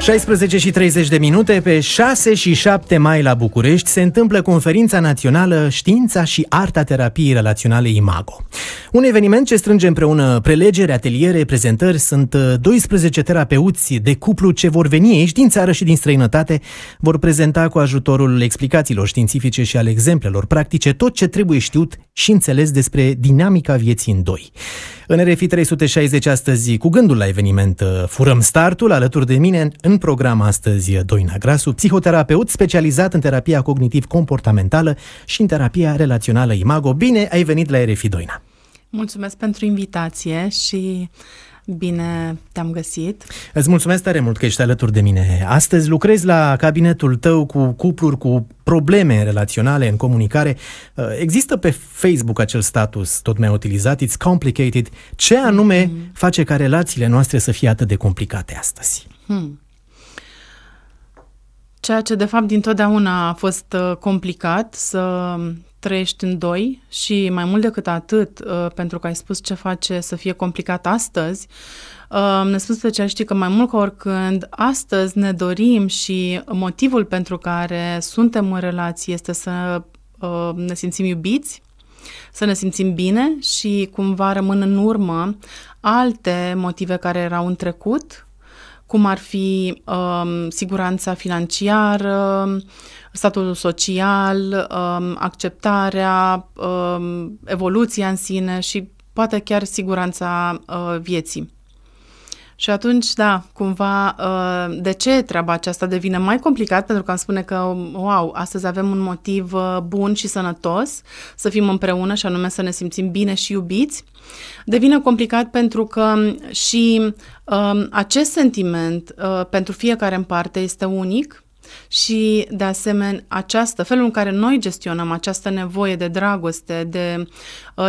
16 și 30 de minute, pe 6 și 7 mai la București se întâmplă conferința națională Știința și Arta Terapiei Relaționale IMAGO. Un eveniment ce strânge împreună prelegeri, ateliere, prezentări. Sunt 12 uh, terapeuți de cuplu ce vor veni aici din țară și din străinătate. Vor prezenta cu ajutorul explicațiilor științifice și al exemplelor practice tot ce trebuie știut și înțeles despre dinamica vieții în doi. În RFI 360 astăzi, cu gândul la eveniment, uh, furăm startul alături de mine în program astăzi, Doina Grasu, psihoterapeut specializat în terapia cognitiv-comportamentală și în terapia relațională imago. Bine ai venit la RFI, Doina! Mulțumesc pentru invitație și Bine te-am găsit. Îți mulțumesc tare mult că ești alături de mine. Astăzi lucrezi la cabinetul tău cu cupluri cu probleme relaționale în comunicare. Uh, există pe Facebook acel status tot mai utilizat, it's complicated. Ce anume mm face ca relațiile noastre să fie atât de complicate astăzi? Hmm ceea ce de fapt dintotdeauna a fost uh, complicat să trăiești în doi și mai mult decât atât, uh, pentru că ai spus ce face să fie complicat astăzi, uh, ne ce știi că mai mult ca oricând, astăzi ne dorim și motivul pentru care suntem în relație este să ne simțim iubiți, să ne simțim bine și cumva rămân în urmă alte motive care erau în trecut, cum ar fi um, siguranța financiară, statul social, um, acceptarea, um, evoluția în sine și poate chiar siguranța uh, vieții. Și atunci, da, cumva, uh, de ce treaba aceasta devine mai complicat? Pentru că am spune că, wow, astăzi avem un motiv uh, bun și sănătos să fim împreună și anume să ne simțim bine și iubiți. Devine complicat pentru că și um, acest sentiment uh, pentru fiecare în parte este unic și, de asemenea, această, felul în care noi gestionăm această nevoie de dragoste, de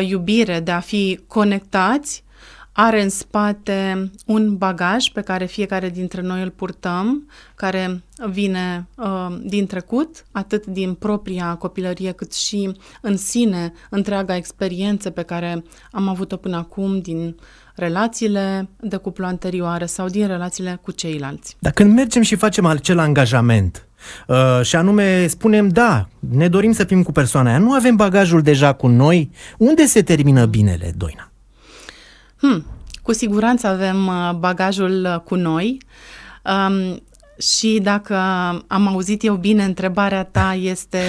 iubire, de a fi conectați, are în spate un bagaj pe care fiecare dintre noi îl purtăm, care vine uh, din trecut, atât din propria copilărie, cât și în sine întreaga experiență pe care am avut-o până acum din relațiile de cuplu anterioare sau din relațiile cu ceilalți. Dar când mergem și facem acel angajament, Uh, și anume, spunem, da, ne dorim să fim cu persoana aia, nu avem bagajul deja cu noi. Unde se termină binele, Doina? Hmm, cu siguranță avem uh, bagajul uh, cu noi. Um, și dacă am auzit eu bine, întrebarea ta este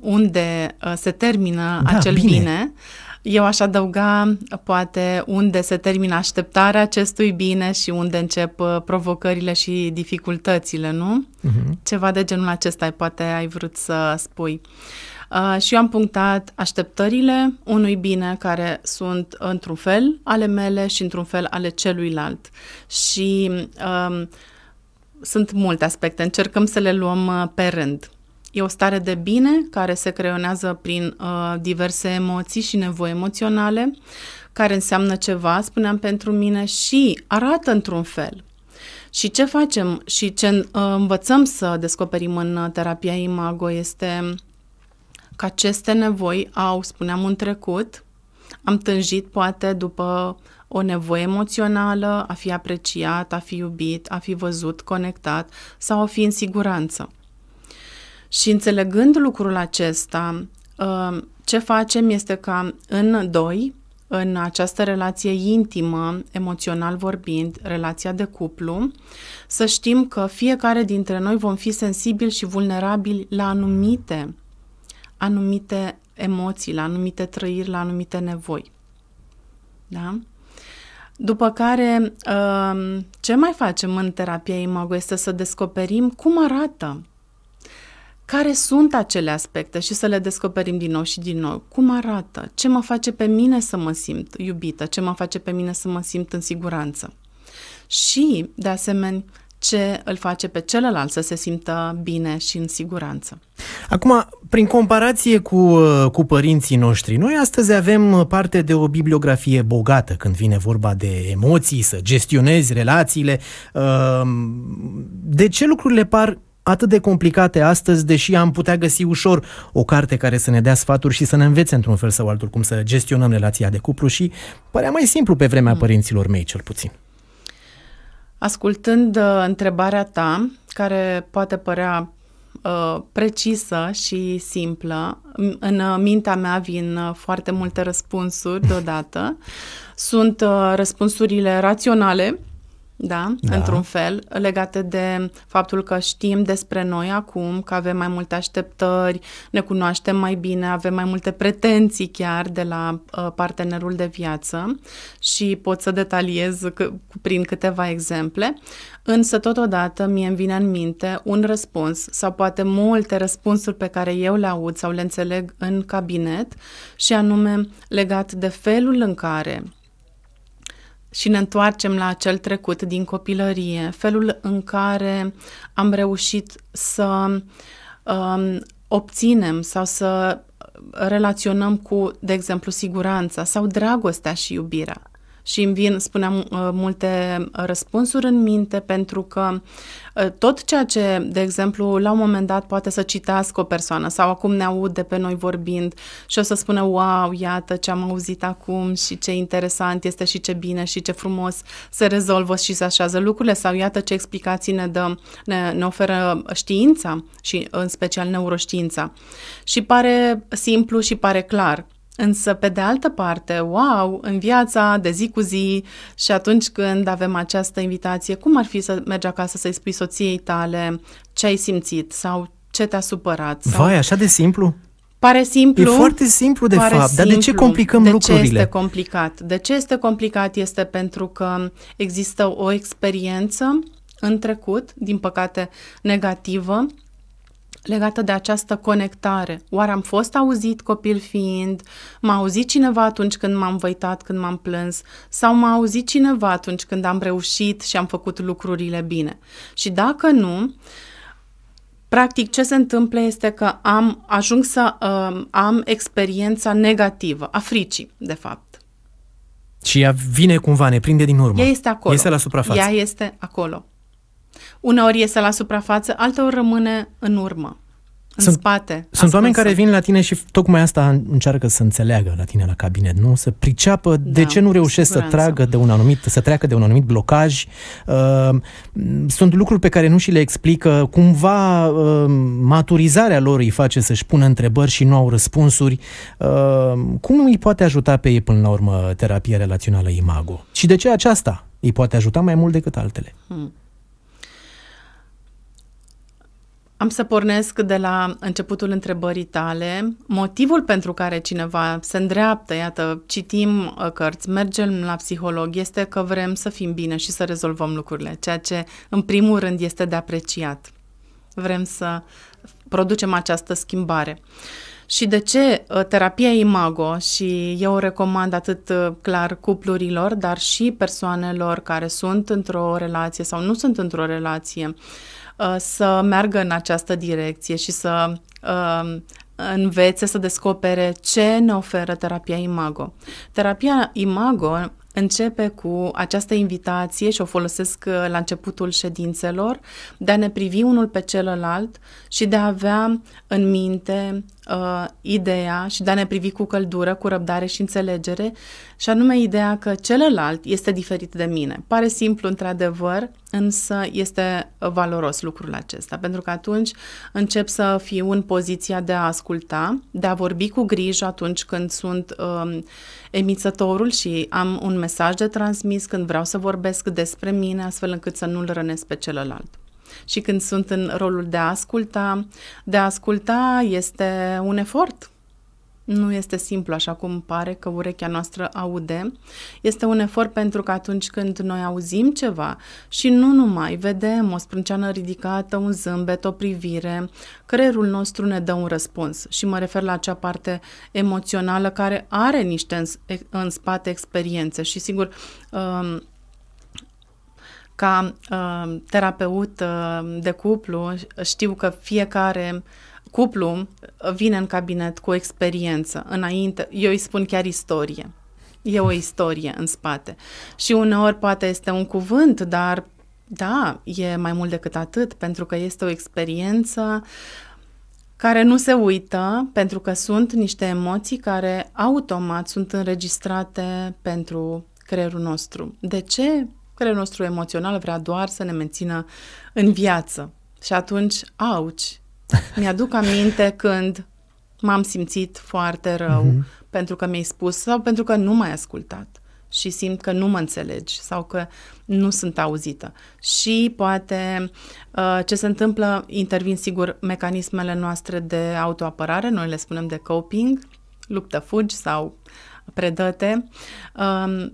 unde uh, se termină da, acel bine. bine. Eu aș adăuga poate unde se termină așteptarea acestui bine și unde încep provocările și dificultățile, nu? Uh-huh. Ceva de genul acesta poate ai vrut să spui. Uh, Ah, și eu am punctat așteptările unui bine care sunt într-un fel ale mele și într-un fel ale celuilalt. Și um, sunt multe aspecte, încercăm să le luăm ah, pe rând. E o stare de bine care se creionează prin uh, diverse emoții și nevoi emoționale, care înseamnă ceva, spuneam pentru mine, și arată într-un fel. Și ce facem și ce învățăm să descoperim în terapia imago este că aceste nevoi au, spuneam, în trecut, am tânjit poate după o nevoie emoțională, a fi apreciat, a fi iubit, a fi văzut, conectat sau a fi în siguranță. Și înțelegând lucrul acesta, ă, ce facem este ca în doi, în această relație intimă, emoțional vorbind, relația de cuplu, să știm că fiecare dintre noi vom fi sensibili și vulnerabili la anumite anumite emoții, la anumite trăiri, la anumite nevoi. Da? După care, um, ce mai facem în terapia imago este să descoperim cum arată, care sunt acele aspecte și să le descoperim din nou și din nou. Cum arată? Ce mă face pe mine să mă simt iubită? Ce mă face pe mine să mă simt în siguranță? Și, de asemenea, ce îl face pe celălalt să se simtă bine și în siguranță. Acum, prin comparație cu, uh, cu părinții noștri, noi astăzi avem uh, parte de o bibliografie bogată când vine vorba de emoții, să gestionezi relațiile. Uh, de ce lucrurile par atât de complicate astăzi, deși am putea găsi ușor o carte care să ne dea sfaturi și să ne învețe într-un fel sau altul cum să gestionăm relația de cuplu și părea mai simplu pe vremea hmm. părinților mei, cel puțin. Ascultând uh, întrebarea ta, care poate părea uh, precisă și simplă. În uh, mintea mea vin foarte multe răspunsuri deodată. Sunt răspunsurile raționale, da, da, într-un fel, legate de faptul că știm despre noi acum, că avem mai multe așteptări, ne cunoaștem mai bine, avem mai multe pretenții chiar de la uh, partenerul de viață și pot să detaliez că, prin câteva exemple, însă totodată mie îmi vine în minte un răspuns sau poate multe răspunsuri pe care eu le aud sau le înțeleg în cabinet și anume legat de felul în care și ne întoarcem la acel trecut din copilărie, felul în care am reușit să um, obținem sau să relaționăm cu, de exemplu, siguranța sau dragostea și iubirea și îmi vin, spuneam, uh, multe uh, răspunsuri în minte pentru că uh, tot ceea ce, de exemplu, la un moment dat poate să citească o persoană sau acum ne aude pe noi vorbind și o să spună, wow, iată ce am auzit acum și ce interesant este și ce bine și ce frumos se rezolvă și se așează lucrurile sau iată ce explicații ne dă, ne, ne oferă știința și în special neuroștiința. Și pare simplu și pare clar. Însă, pe de altă parte, wow, în viața de zi cu zi și atunci când avem această invitație, cum ar fi să mergi acasă să-i spui soției tale ce ai simțit sau ce te-a supărat? Sau... Vai, așa de simplu? Pare simplu. E foarte simplu, de fapt, simplu. dar de ce complicăm de lucrurile? De ce este complicat? De ce este complicat este pentru că există o experiență în trecut, din păcate negativă, legată de această conectare. Oare am fost auzit copil fiind? M-a auzit cineva atunci când m-am văitat, când m-am plâns? Sau m-a auzit cineva atunci când am reușit și am făcut lucrurile bine? Și dacă nu, Practic, ce se întâmplă este că am ajung să uh, am experiența negativă, a fricii, de fapt. Și ea vine cumva, ne prinde din urmă. Ea este acolo. Este la suprafață. Ea este acolo. Uneori iese la suprafață, alteori rămâne în urmă, în sunt, spate. Sunt ascunsă. oameni care vin la tine și tocmai asta încearcă să înțeleagă la tine la cabinet, nu? Să priceapă da, de ce nu reușesc să tragă de un anumit, să treacă de un anumit blocaj. Uh, sunt lucruri pe care nu și le explică. Cumva uh, maturizarea lor îi face să-și pună întrebări și nu au răspunsuri. Uh, cum îi poate ajuta pe ei până la urmă terapia relațională Imago? Și de ce aceasta îi poate ajuta mai mult decât altele? Hmm. Am să pornesc de la începutul întrebării tale. Motivul pentru care cineva se îndreaptă, iată, citim uh, cărți, mergem la psiholog, este că vrem să fim bine și să rezolvăm lucrurile, ceea ce, în primul rând, este de apreciat. Vrem să producem această schimbare. Și de ce uh, terapia Imago și eu o recomand atât uh, clar cuplurilor, dar și persoanelor care sunt într-o relație sau nu sunt într-o relație, uh, Uh, să meargă în această direcție și să uh, învețe să descopere ce ne oferă terapia Imago. Terapia Imago începe cu această invitație și o folosesc uh, la începutul ședințelor de a ne privi unul pe celălalt și de a avea în minte uh, ideea și de a ne privi cu căldură, cu răbdare și înțelegere, și anume ideea că celălalt este diferit de mine. Pare simplu, într-adevăr, însă este valoros lucrul acesta, pentru că atunci încep să fiu în poziția de a asculta, de a vorbi cu grijă atunci când sunt um, emițătorul și am un mesaj de transmis, când vreau să vorbesc despre mine, astfel încât să nu-l rănesc pe celălalt și când sunt în rolul de a asculta. De a asculta este un efort. Nu este simplu, așa cum pare că urechea noastră aude. Este un efort pentru că atunci când noi auzim ceva și nu numai, vedem o sprânceană ridicată, un zâmbet, o privire, creierul nostru ne dă un răspuns. Și mă refer la acea parte emoțională care are niște în, în spate experiențe și, sigur, um, ca uh, terapeut uh, de cuplu, știu că fiecare cuplu vine în cabinet cu o experiență înainte, eu îi spun chiar istorie. E o istorie în spate. Și uneori poate este un cuvânt, dar da, e mai mult decât atât, pentru că este o experiență care nu se uită, pentru că sunt niște emoții care automat sunt înregistrate pentru creierul nostru. De ce Stele nostru emoțional vrea doar să ne mențină în viață. Și atunci, auci, mi-aduc aminte când m-am simțit foarte rău mm-hmm. pentru că mi-ai spus sau pentru că nu m-ai ascultat și simt că nu mă înțelegi sau că nu sunt auzită. Și poate uh, ce se întâmplă, intervin sigur mecanismele noastre de autoapărare, noi le spunem de coping, luptă-fugi sau predăte. Um,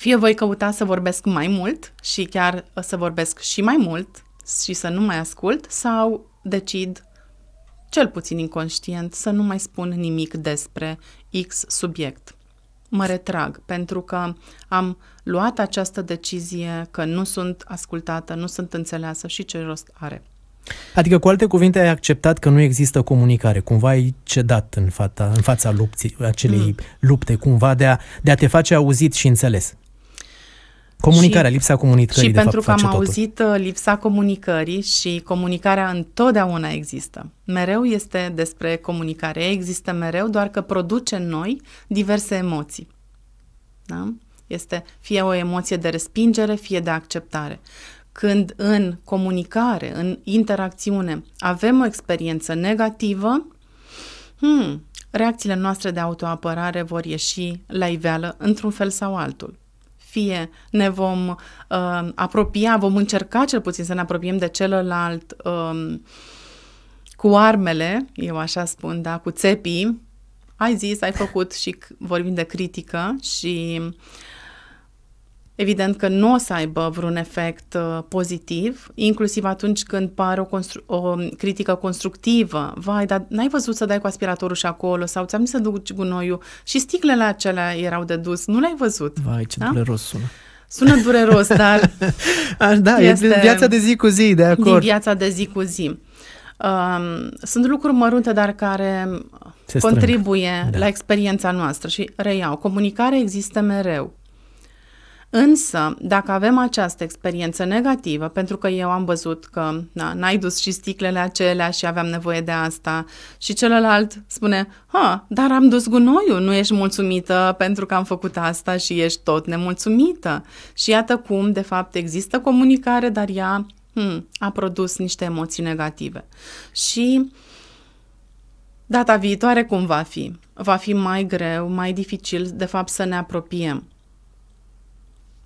fie voi căuta să vorbesc mai mult și chiar uh, să vorbesc și mai mult și să nu mai ascult sau decid cel puțin inconștient, să nu mai spun nimic despre X subiect. Mă retrag pentru că am luat această decizie că nu sunt ascultată, nu sunt înțeleasă și ce rost are. Adică, cu alte cuvinte, ai acceptat că nu există comunicare, cumva ai cedat în, fata, în fața lupții, acelei mm. lupte, cumva de a, de a te face auzit și înțeles. Comunicarea, și, lipsa comunicării. Și de pentru fapt, că am totul. auzit uh, lipsa comunicării și comunicarea întotdeauna există. Mereu este despre comunicare, există mereu, doar că produce în noi diverse emoții. Da? Este fie o emoție de respingere, fie de acceptare. Când în comunicare, în interacțiune, avem o experiență negativă, hmm, reacțiile noastre de autoapărare vor ieși la iveală într-un fel sau altul fie ne vom uh, apropia, vom încerca cel puțin să ne apropiem de celălalt uh, cu armele, eu așa spun, da, cu țepii, ai zis, ai făcut și vorbim de critică și uh, Evident că nu o să aibă vreun efect uh, pozitiv, inclusiv atunci când par o, constru- o um, critică constructivă. Vai, dar n-ai văzut să dai cu aspiratorul și acolo sau ți-am zis să duci gunoiul și sticlele acelea erau de dus, nu le-ai văzut. Vai, ce da? dureros sună. Sună dureros, dar... da, este e viața de zi cu zi, de acord. Din viața de zi cu zi. Uh, sunt lucruri mărunte, dar care Se contribuie da. la experiența noastră și reiau. Comunicarea există mereu. Însă, dacă avem această experiență negativă, pentru că eu am văzut că na, n-ai dus și sticlele acelea și aveam nevoie de asta, și celălalt spune, ha, dar am dus gunoiul, nu ești mulțumită pentru că am făcut asta și ești tot nemulțumită. Și iată cum, de fapt, există comunicare, dar ea hmm, a produs niște emoții negative. Și data viitoare cum va fi? Va fi mai greu, mai dificil, de fapt, să ne apropiem.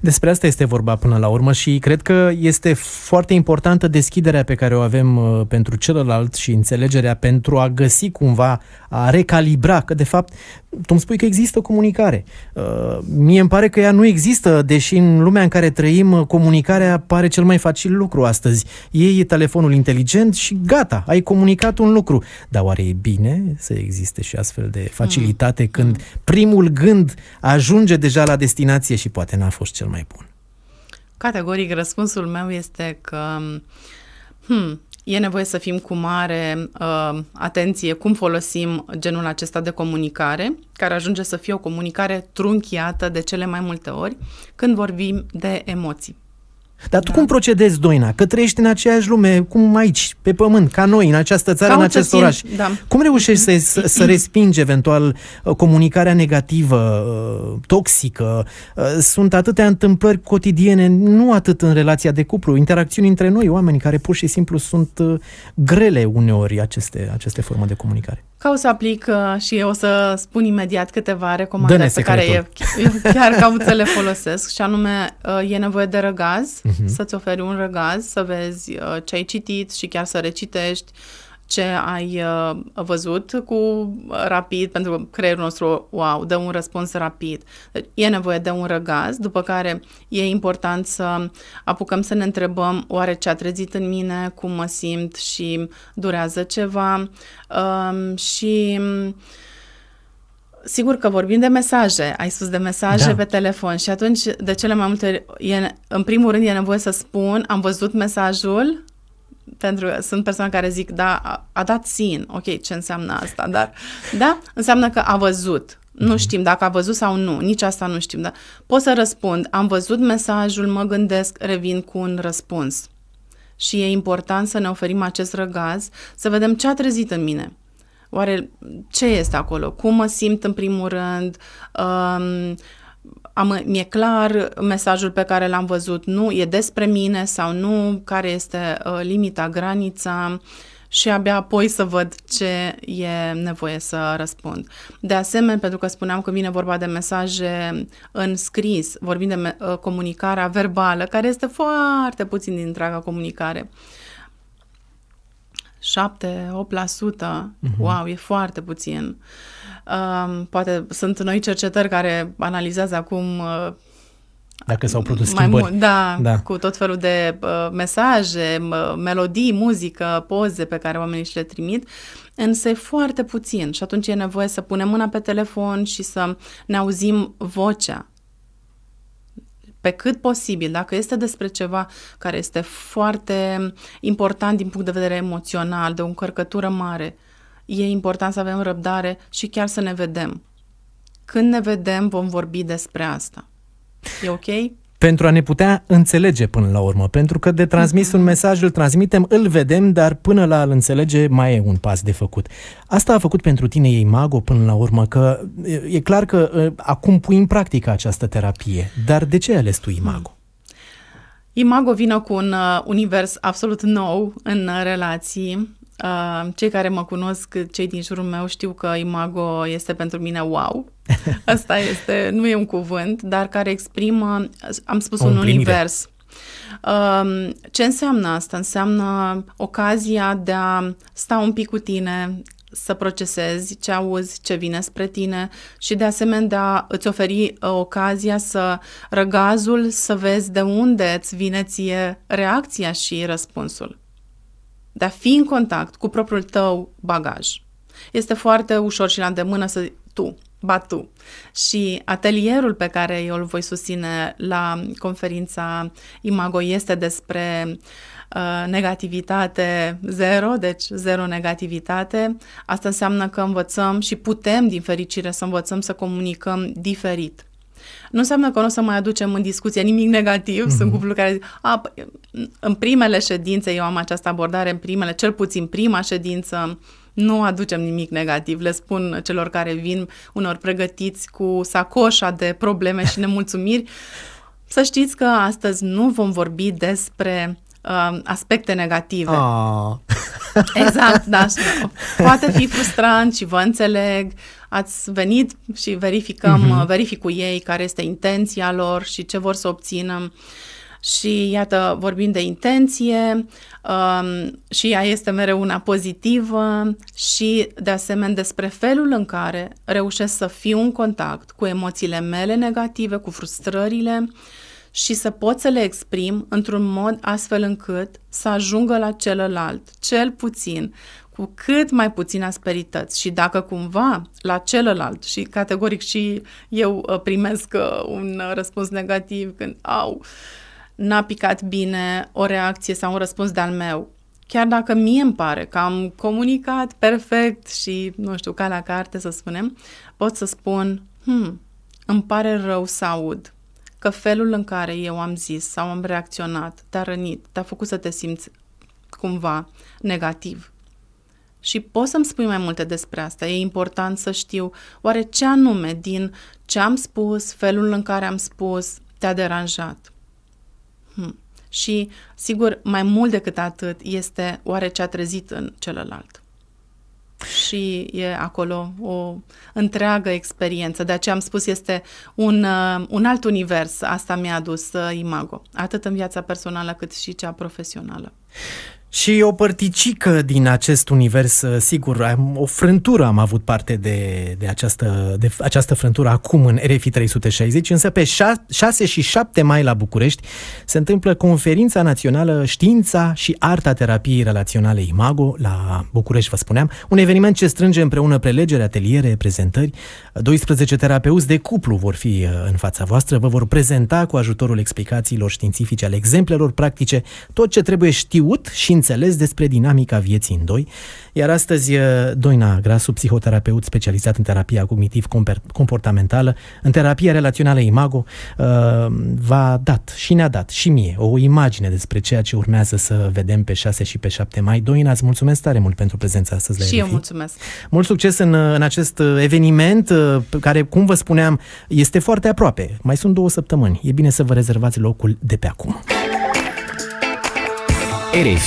Despre asta este vorba până la urmă și cred că este foarte importantă deschiderea pe care o avem uh, pentru celălalt și înțelegerea pentru a găsi cumva, a recalibra, că de fapt tu îmi spui că există comunicare. Uh, mie îmi pare că ea nu există, deși în lumea în care trăim, uh, comunicarea pare cel mai facil lucru astăzi. e telefonul inteligent și gata, ai comunicat un lucru. Dar oare e bine să existe și astfel de facilitate mm. când mm. primul gând ajunge deja la destinație și poate n-a fost cel mai bun? Categoric, răspunsul meu este că hmm, e nevoie să fim cu mare uh, atenție cum folosim genul acesta de comunicare, care ajunge să fie o comunicare trunchiată de cele mai multe ori când vorbim de emoții. Dar tu da. cum procedezi, Doina? Că trăiești în aceeași lume, cum aici, pe pământ, ca noi, în această țară, ca în acest țin. oraș. Da. Cum reușești să, să respingi eventual uh, comunicarea negativă, uh, toxică? Uh, sunt atâtea întâmplări cotidiene, nu atât în relația de cuplu, interacțiuni între noi, oameni care pur și simplu sunt grele uneori aceste, aceste forme de comunicare. Ca o să aplic uh, și eu o să spun imediat câteva recomandări pe care eu, chiar caut să le folosesc și anume uh, e nevoie de răgaz, uh-huh. să-ți oferi un răgaz, să vezi uh, ce ai citit și chiar să recitești, ce ai uh, văzut cu rapid, pentru că creierul nostru, wow, dă un răspuns rapid. Deci, e nevoie de un răgaz, după care e important să apucăm să ne întrebăm oare ce a trezit în mine, cum mă simt și durează ceva um, și... Mm, sigur că vorbim de mesaje, ai spus de mesaje da. pe telefon și atunci de cele mai multe, e, în primul rând e nevoie să spun, am văzut mesajul, pentru că sunt persoane care zic, da, a, a dat sin, ok, ce înseamnă asta, dar, da, înseamnă că a văzut, nu mhm. știm dacă a văzut sau nu, nici asta nu știm, dar pot să răspund, am văzut mesajul, mă gândesc, revin cu un răspuns. Și e important să ne oferim acest răgaz, să vedem ce a trezit în mine. Oare ce este acolo? Cum mă simt în primul rând? Um, am, mi-e clar mesajul pe care l-am văzut, nu e despre mine sau nu, care este uh, limita, granița și abia apoi să văd ce e nevoie să răspund. De asemenea, pentru că spuneam că vine vorba de mesaje în scris, vorbim de me- uh, comunicarea verbală, care este foarte puțin din întreaga comunicare. 7-8%, uh-huh. Mhm. wow, e foarte puțin. Uh, poate sunt noi cercetări care analizează acum uh, dacă s-au produs mai Mult, da, da, cu tot felul de uh, mesaje, uh, melodii, muzică, poze pe care oamenii și le trimit, însă e foarte puțin și atunci e nevoie să punem mâna pe telefon și să ne auzim vocea. Pe cât posibil, dacă este despre ceva care este foarte important din punct de vedere emoțional, de o încărcătură mare, uh, e important să avem răbdare și chiar să ne vedem. Când ne vedem, vom vorbi despre asta. E ok? pentru a ne putea înțelege până la urmă, pentru că de transmis un mhm. mesaj îl transmitem, îl vedem, dar până la îl înțelege mai e un pas de făcut. Asta a făcut pentru tine ei Mago până la urmă, că e clar că acum pui în practică această terapie, dar de ce ai ales tu Imago? Imago vine cu un uh, univers absolut nou în relații, Ah, cei care mă cunosc, cei din jurul meu, știu că imago este pentru mine wow. Asta este, nu e un cuvânt, dar care exprimă, am spus, un, un univers. Ah, ce înseamnă asta? Înseamnă ocazia de a sta un pic cu tine, să procesezi ce auzi, ce vine spre tine și de asemenea de a îți oferi uh, ocazia să răgazul, să vezi de unde îți vine ție reacția și răspunsul de a fi în contact cu propriul tău bagaj. Este foarte ușor și la îndemână să tu, ba tu. Și atelierul pe care eu îl voi susține la conferința Imago este despre uh, negativitate zero, deci zero negativitate. Asta înseamnă că învățăm și putem, din fericire, să învățăm să comunicăm diferit nu înseamnă că nu o să mai aducem în discuție nimic negativ. Mm-hmm. Sunt mhm. cupluri care zic, A, păi, în primele ședințe eu am această abordare, în primele, cel puțin prima ședință, nu aducem nimic negativ. Le spun celor care vin, unor pregătiți cu sacoșa de probleme și nemulțumiri, să știți că astăzi nu vom vorbi despre uh, aspecte negative. Oh. Exact, da, știu. Poate fi frustrant și vă înțeleg. Ați venit și verificăm, mm-hmm. verific cu ei care este intenția lor și ce vor să obțină. Și iată, vorbim de intenție um, și ea este mereu una pozitivă și de asemenea despre felul în care reușesc să fiu în contact cu emoțiile mele negative, cu frustrările uh, și să pot să le exprim într-un mod astfel încât să ajungă la celălalt, cel puțin, cu cât mai puține asperități și dacă cumva la celălalt și categoric și eu uh, primesc uh, un uh, răspuns negativ când au n-a picat bine o reacție sau un răspuns de-al meu, chiar dacă mie îmi pare că am comunicat perfect și, nu știu, ca la carte să spunem, pot să spun, hmm, îmi pare rău să aud că felul în care eu am zis sau am reacționat te-a rănit, te-a făcut să te simți cumva negativ. Și poți să-mi spui mai multe despre asta. E important să știu oare ce anume din ce am spus, felul în care am spus, te-a deranjat. Hmm. Și, sigur, mai mult decât atât este oare ce a trezit în celălalt și e acolo o întreagă experiență. De aceea am spus, este un, uh, un alt univers. Asta mi-a adus uh, Imago, atât în viața personală cât și cea profesională. Și o părticică din acest univers, uh, sigur, am, o frântură am avut parte de, de, această, de această frântură acum în RFI 360, însă pe 6 și 7 mai la București se întâmplă conferința națională Știința și Arta Terapiei Relaționale Imago la București, vă spuneam, un eveniment ce strânge împreună prelegeri, ateliere, prezentări. 12 terapeuți de cuplu vor fi uh, în fața voastră, vă vor prezenta cu ajutorul explicațiilor științifice, ale exemplelor practice, tot ce trebuie știut și înțeles despre dinamica vieții în doi. Iar astăzi, uh, Doina Grasu, psihoterapeut specializat în terapia cognitiv-comportamentală, în terapia relațională imago, uh, v-a dat și ne-a dat și mie o imagine despre ceea ce urmează să vedem pe 6 și pe 7 mai. Doina, îți mulțumesc tare mult pentru prezența astăzi la Și eu mulțumesc. Mult succes în, uh, în acest eveniment care, cum vă spuneam, este foarte aproape. Mai sunt două săptămâni. E bine să vă rezervați locul de pe acum. RF.